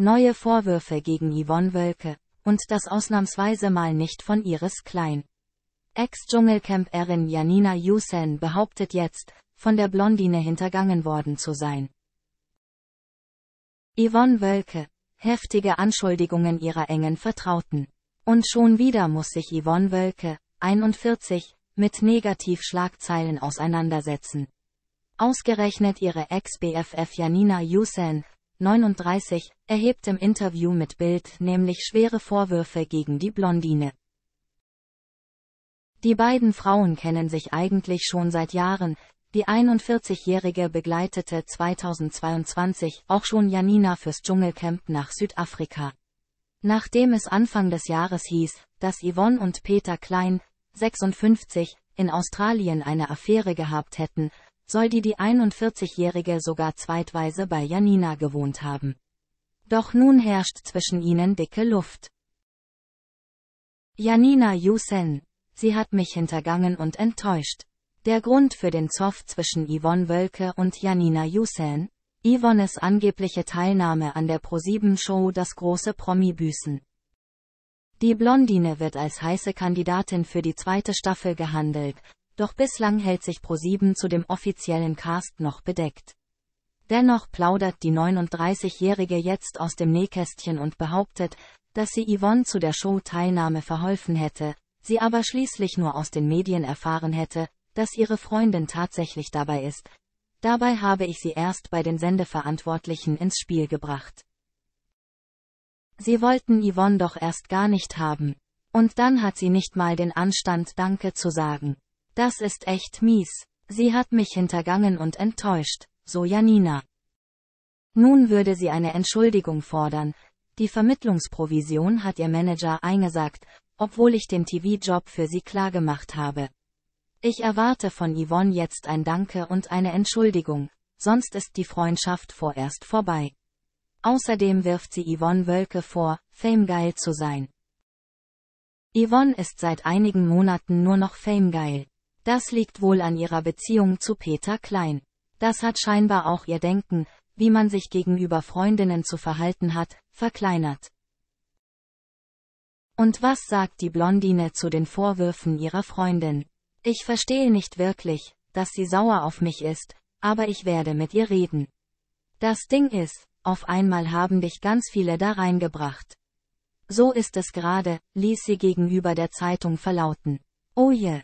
neue Vorwürfe gegen Yvonne Wölke, und das ausnahmsweise mal nicht von Iris Klein. Ex-Dschungelcamp-Erin Janina Yusen behauptet jetzt, von der Blondine hintergangen worden zu sein. Yvonne Wölke, heftige Anschuldigungen ihrer engen Vertrauten. Und schon wieder muss sich Yvonne Wölke, 41, mit Negativschlagzeilen auseinandersetzen. Ausgerechnet ihre Ex-BFF Janina Yusen, 39, erhebt im Interview mit Bild nämlich schwere Vorwürfe gegen die Blondine. Die beiden Frauen kennen sich eigentlich schon seit Jahren, die 41-Jährige begleitete 2022 auch schon Janina fürs Dschungelcamp nach Südafrika. Nachdem es Anfang des Jahres hieß, dass Yvonne und Peter Klein, 56, in Australien eine Affäre gehabt hätten, soll die die 41-Jährige sogar zweitweise bei Janina gewohnt haben. Doch nun herrscht zwischen ihnen dicke Luft. Janina Yusen, sie hat mich hintergangen und enttäuscht. Der Grund für den Zoff zwischen Yvonne Wölke und Janina Yusen, Yvonnes angebliche Teilnahme an der ProSieben-Show Das große Promi-Büßen. Die Blondine wird als heiße Kandidatin für die zweite Staffel gehandelt, doch bislang hält sich ProSieben zu dem offiziellen Cast noch bedeckt. Dennoch plaudert die 39-Jährige jetzt aus dem Nähkästchen und behauptet, dass sie Yvonne zu der Show-Teilnahme verholfen hätte, sie aber schließlich nur aus den Medien erfahren hätte, dass ihre Freundin tatsächlich dabei ist. Dabei habe ich sie erst bei den Sendeverantwortlichen ins Spiel gebracht. Sie wollten Yvonne doch erst gar nicht haben. Und dann hat sie nicht mal den Anstand Danke zu sagen. Das ist echt mies. Sie hat mich hintergangen und enttäuscht, so Janina. Nun würde sie eine Entschuldigung fordern. Die Vermittlungsprovision hat ihr Manager eingesagt, obwohl ich den TV-Job für sie klargemacht habe. Ich erwarte von Yvonne jetzt ein Danke und eine Entschuldigung, sonst ist die Freundschaft vorerst vorbei. Außerdem wirft sie Yvonne Wölke vor, famegeil zu sein. Yvonne ist seit einigen Monaten nur noch famegeil. Das liegt wohl an ihrer Beziehung zu Peter Klein. Das hat scheinbar auch ihr Denken, wie man sich gegenüber Freundinnen zu verhalten hat, verkleinert. Und was sagt die Blondine zu den Vorwürfen ihrer Freundin? Ich verstehe nicht wirklich, dass sie sauer auf mich ist, aber ich werde mit ihr reden. Das Ding ist, auf einmal haben dich ganz viele da reingebracht. So ist es gerade, ließ sie gegenüber der Zeitung verlauten. Oh je.